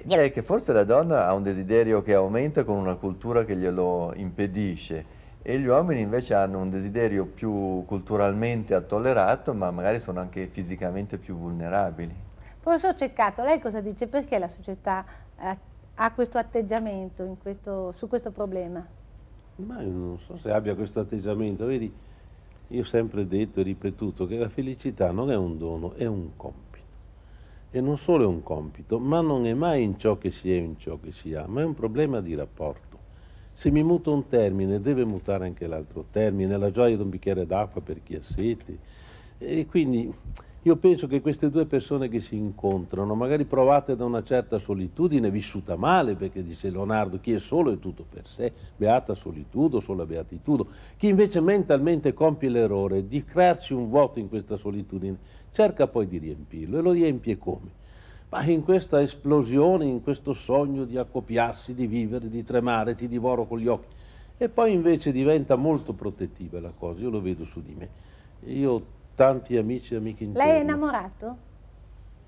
Eh, direi che forse la donna ha un desiderio che aumenta con una cultura che glielo impedisce e gli uomini invece hanno un desiderio più culturalmente attollerato ma magari sono anche fisicamente più vulnerabili. Professor Ceccato, lei cosa dice? Perché la società eh, ha questo atteggiamento questo, su questo problema? Ma io non so se abbia questo atteggiamento, vedi, io ho sempre detto e ripetuto che la felicità non è un dono, è un compito. E non solo è un compito, ma non è mai in ciò che si è, in ciò che si ha, ma è un problema di rapporto. Se mi muta un termine, deve mutare anche l'altro termine, la gioia di un bicchiere d'acqua per chi ha sete, e quindi io penso che queste due persone che si incontrano, magari provate da una certa solitudine, vissuta male, perché dice Leonardo, chi è solo è tutto per sé, beata solitudo, sola beatitudo, chi invece mentalmente compie l'errore di crearci un vuoto in questa solitudine, cerca poi di riempirlo e lo riempie come? Ma in questa esplosione, in questo sogno di accoppiarsi, di vivere, di tremare, ti divoro con gli occhi. E poi invece diventa molto protettiva la cosa, io lo vedo su di me. Io tanti amici e amiche interni. Lei è innamorato?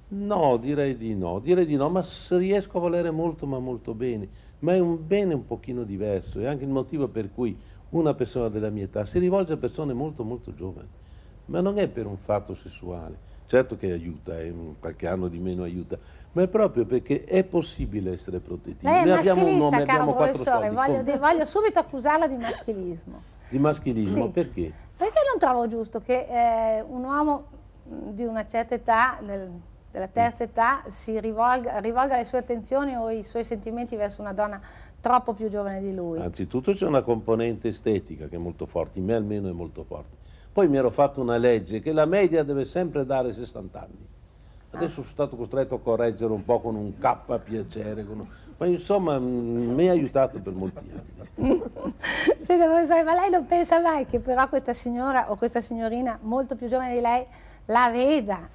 No, direi di no, direi di no, ma riesco a volere molto ma molto bene, ma è un bene un pochino diverso, è anche il motivo per cui una persona della mia età si rivolge a persone molto molto giovani, ma non è per un fatto sessuale, certo che aiuta, eh, qualche anno di meno aiuta, ma è proprio perché è possibile essere protettivi. Lei è Noi un nome, caro abbiamo professore, voglio, voglio subito accusarla di maschilismo. Di maschilismo, sì. perché? Perché non trovo giusto che eh, un uomo mm, di una certa età, del, della terza mm. età, si rivolga, rivolga le sue attenzioni o i suoi sentimenti verso una donna troppo più giovane di lui. Anzitutto c'è una componente estetica che è molto forte, in me almeno è molto forte. Poi mi ero fatto una legge che la media deve sempre dare 60 anni. Adesso ah. sono stato costretto a correggere un po' con un K piacere, con... ma insomma mm, mi ha aiutato per molti anni. Senta, professore, ma lei non pensa mai che però questa signora o questa signorina molto più giovane di lei la veda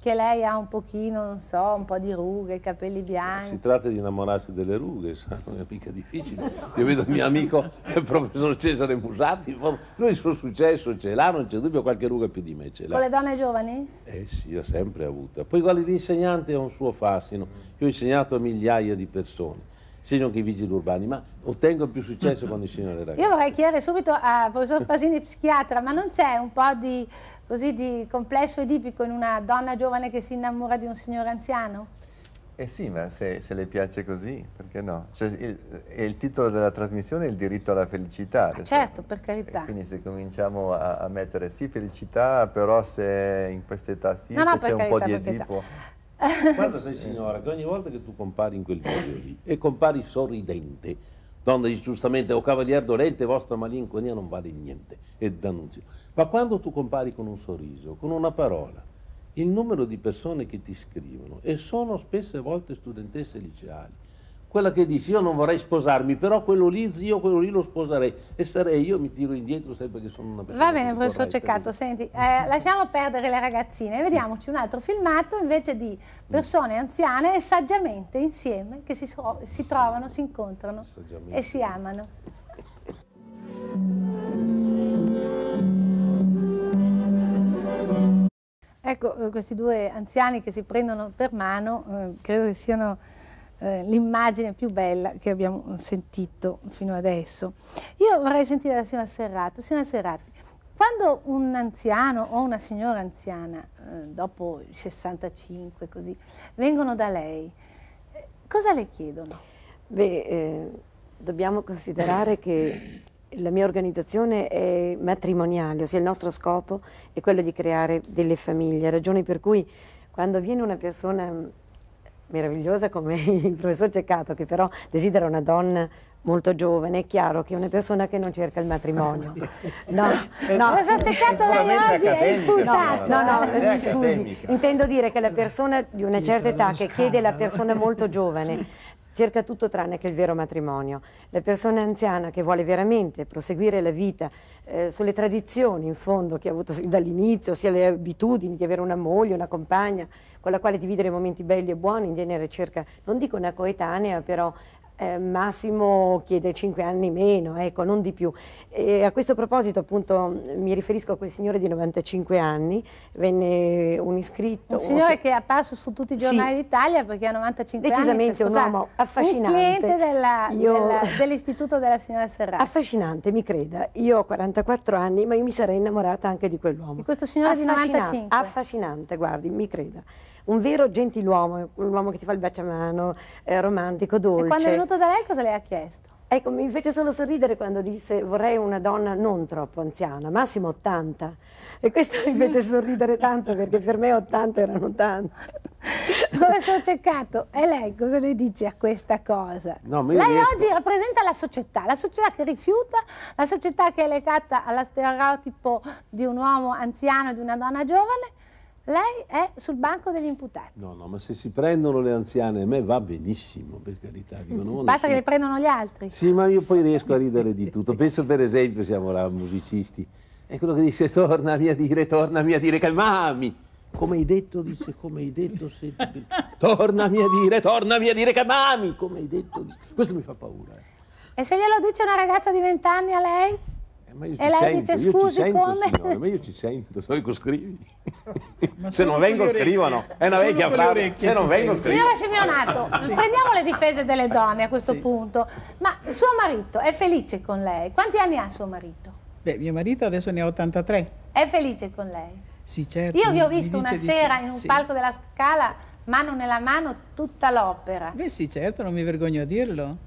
che lei ha un pochino, non so, un po' di rughe, capelli bianchi. Si tratta di innamorarsi delle rughe, sa, non è mica difficile. Io vedo il mio amico, il professor Cesare Musatti, lui il suo successo ce l'ha, non c'è dubbio, qualche ruga più di me ce l'ha. Con le donne giovani? Eh sì, l'ha sempre avuta. Poi guarda, l'insegnante ha un suo fascino. Io ho insegnato a migliaia di persone segno che i vigili urbani, ma ottengo più successo quando insegno alle ragazze. Io vorrei chiedere subito a professor Pasini, psichiatra, ma non c'è un po' di, così, di complesso edipico in una donna giovane che si innamora di un signore anziano? Eh sì, ma se, se, le piace così, perché no? Cioè, il, il, titolo della trasmissione è il diritto alla felicità. Ah, certo, per carità. quindi se cominciamo a, a, mettere sì felicità, però se in questa età sì, no, no, c'è un po' di edipo... Carità. Guarda sei signora, che ogni volta che tu compari in quel video lì e compari sorridente, donna dice giustamente, o oh, cavalier dolente, vostra malinconia non vale niente, e d'annunzio. Ma quando tu compari con un sorriso, con una parola, il numero di persone che ti scrivono, e sono spesse volte studentesse liceali, quella che dice io non vorrei sposarmi, però quello lì zio, quello lì lo sposerei e sarei io, mi tiro indietro sempre che sono una persona. Va bene, professor Ceccato, senti, eh, lasciamo perdere le ragazzine, vediamoci un altro filmato invece di persone anziane e saggiamente insieme che si, so si trovano, si incontrano e si amano. Ecco, eh, questi due anziani che si prendono per mano, eh, credo che siano eh, l'immagine più bella che abbiamo sentito fino adesso. Io vorrei sentire la signora Serrato. Signora Serrato, quando un anziano o una signora anziana, eh, dopo i 65 così, vengono da lei, eh, cosa le chiedono? Beh, eh, dobbiamo considerare che la mia organizzazione è matrimoniale, ossia il nostro scopo è quello di creare delle famiglie, ragione per cui quando viene una persona meravigliosa come il professor Ceccato, che però desidera una donna molto giovane, è chiaro che è una persona che non cerca il matrimonio. Eh, eh, no, no. Cosa ho cercato lei oggi è imputata. No, no, no, mi scusi. Intendo dire che la persona di una certa età che chiede la persona molto giovane cerca tutto tranne che il vero matrimonio. La persona anziana che vuole veramente proseguire la vita eh, sulle tradizioni in fondo che ha avuto dall'inizio, sia le abitudini di avere una moglie, una compagna con la quale dividere momenti belli e buoni, in genere cerca, non dico una coetanea, però eh, Massimo chiede 5 anni meno, ecco, non di più. E a questo proposito appunto mi riferisco a quel signore di 95 anni, venne un iscritto. Un signore un... che è apparso su tutti i giornali sì. d'Italia perché ha 95 Decisamente anni. Decisamente un uomo affascinante. Un cliente dell'istituto Io... della, della signora Serrati. Affascinante, mi creda. Io ho 44 anni ma io mi sarei innamorata anche di quell'uomo. Di questo signore di 95? Affascinante, guardi, mi creda. Un vero gentiluomo, un uomo che ti fa il baciamano, eh, romantico, dolce venuto da lei cosa le ha chiesto? Ecco, mi fece solo sorridere quando disse vorrei una donna non troppo anziana, massimo 80. E questo mi fece sorridere tanto perché per me 80 erano tanti. Come sono cercato? E lei cosa ne dice a questa cosa? No, lei riesco... oggi rappresenta la società, la società che rifiuta, la società che è legata allo stereotipo di un uomo anziano e di una donna giovane lei è sul banco degli imputati. No, no, ma se si prendono le anziane, a me va benissimo, per carità. Dico, no, Basta che le prendano gli altri. Sì, ma io poi riesco a ridere di tutto. Penso per esempio, siamo là musicisti, è quello che dice tornami a dire, tornami a dire, calmami. Come hai detto, dice, come hai detto, se... tornami a dire, tornami a dire, calmami, come hai detto. Dice. Questo mi fa paura. Eh. E se glielo dice una ragazza di vent'anni a lei? Eh, ma io e lei sento, dice scusi sento, come? Signora, ma io ci sento, so che scrivi. se non vengo scrivono, eh, è una vecchia frase, se non vengo scrivono. Signora Simeonato, sì. prendiamo le difese delle donne a questo sì. punto, ma suo marito è felice con lei? Quanti anni ha suo marito? Beh, mio marito adesso ne ha 83. È felice con lei? Sì, certo. Io vi ho visto una sera sì. in un palco della Scala, mano nella mano, tutta l'opera. Beh sì, certo, non mi vergogno a dirlo.